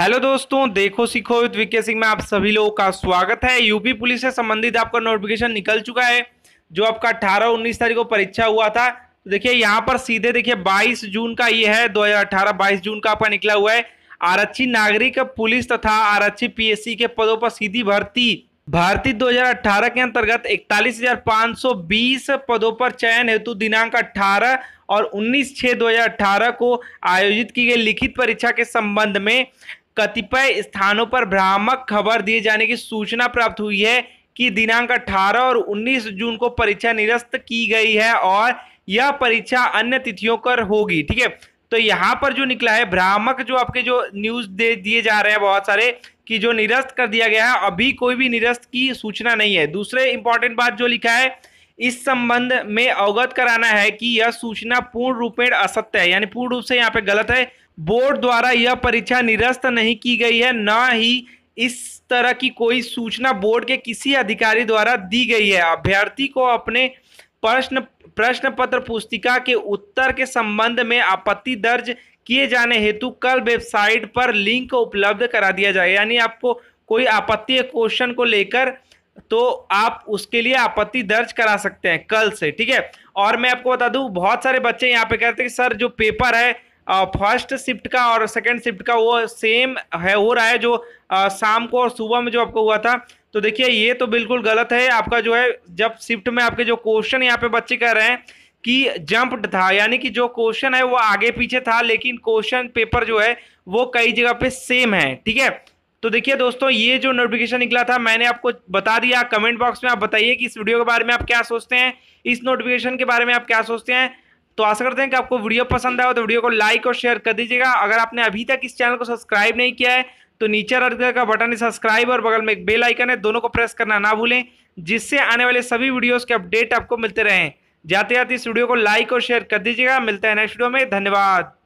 hello दोस्तों देखो सीखो विद विके सिंह में आप सभी लोगों का स्वागत है यूपी पुलिस से संबंधित आपका नोटिफिकेशन निकल चुका है जो आपका 18 19 तारीख को परीक्षा हुआ था तो देखिए यहाँ पर सीधे देखिए 22 जून का ये है 2018 22 जून का आपका निकला हुआ है आरक्षी नागरिक पुलिस तथा आरक्षी पी के पदों पर सीधी भर्ती भारतीय दो के अंतर्गत इकतालीस पदों पर चयन हेतु दिनांक अठारह और 19 छः 2018 को आयोजित की गई लिखित परीक्षा के संबंध में कतिपय स्थानों पर भ्रामक खबर दिए जाने की सूचना प्राप्त हुई है कि दिनांक 18 और 19 जून को परीक्षा निरस्त की गई है और यह परीक्षा अन्य तिथियों पर होगी ठीक है तो यहाँ पर जो निकला है भ्रामक जो आपके जो न्यूज दे दिए जा रहे हैं बहुत सारे कि जो निरस्त कर दिया गया है अभी कोई भी निरस्त की सूचना नहीं है दूसरे इंपॉर्टेंट बात जो लिखा है इस संबंध में अवगत कराना है कि यह सूचना पूर्ण रूपेण असत्य है यानी पूर्ण रूप से यहाँ पे गलत है बोर्ड द्वारा यह परीक्षा निरस्त नहीं की गई है न ही इस तरह की कोई सूचना बोर्ड के किसी अधिकारी द्वारा दी गई है अभ्यर्थी को अपने प्रश्न प्रश्न पत्र पुस्तिका के उत्तर के संबंध में आपत्ति दर्ज किए जाने हेतु कल वेबसाइट पर लिंक उपलब्ध करा दिया जाए यानी आपको कोई आपत्ति क्वेश्चन को लेकर तो आप उसके लिए आपत्ति दर्ज करा सकते हैं कल से ठीक है और मैं आपको बता दूं बहुत सारे बच्चे यहाँ पे कहते हैं कि सर जो पेपर है फर्स्ट शिफ्ट का और सेकंड शिफ्ट का वो सेम है हो रहा है जो शाम को और सुबह में जो आपको हुआ था तो देखिए ये तो बिल्कुल गलत है आपका जो है जब शिफ्ट में आपके जो क्वेश्चन यहाँ पे बच्चे कह रहे हैं कि जंप्ड था यानी कि जो क्वेश्चन है वो आगे पीछे था लेकिन क्वेश्चन पेपर जो है वो कई जगह पे सेम है ठीक है तो देखिए दोस्तों ये जो नोटिफिकेशन निकला था मैंने आपको बता दिया कमेंट बॉक्स में आप बताइए कि इस वीडियो के बारे में आप क्या सोचते हैं इस नोटिफिकेशन के बारे में आप क्या सोचते हैं तो आशा करते हैं कि आपको वीडियो पसंद आया तो वीडियो को लाइक और शेयर कर दीजिएगा अगर आपने अभी तक इस चैनल को सब्सक्राइब नहीं किया है तो नीचे अर्धर का बटन है सब्सक्राइब और बगल में एक बेल आइकन है दोनों को प्रेस करना ना भूलें जिससे आने वाले सभी वीडियोज़ के अपडेट आपको मिलते रहें जाते जाते इस वीडियो को लाइक और शेयर कर दीजिएगा मिलते हैं नेक्स्ट वीडियो में धन्यवाद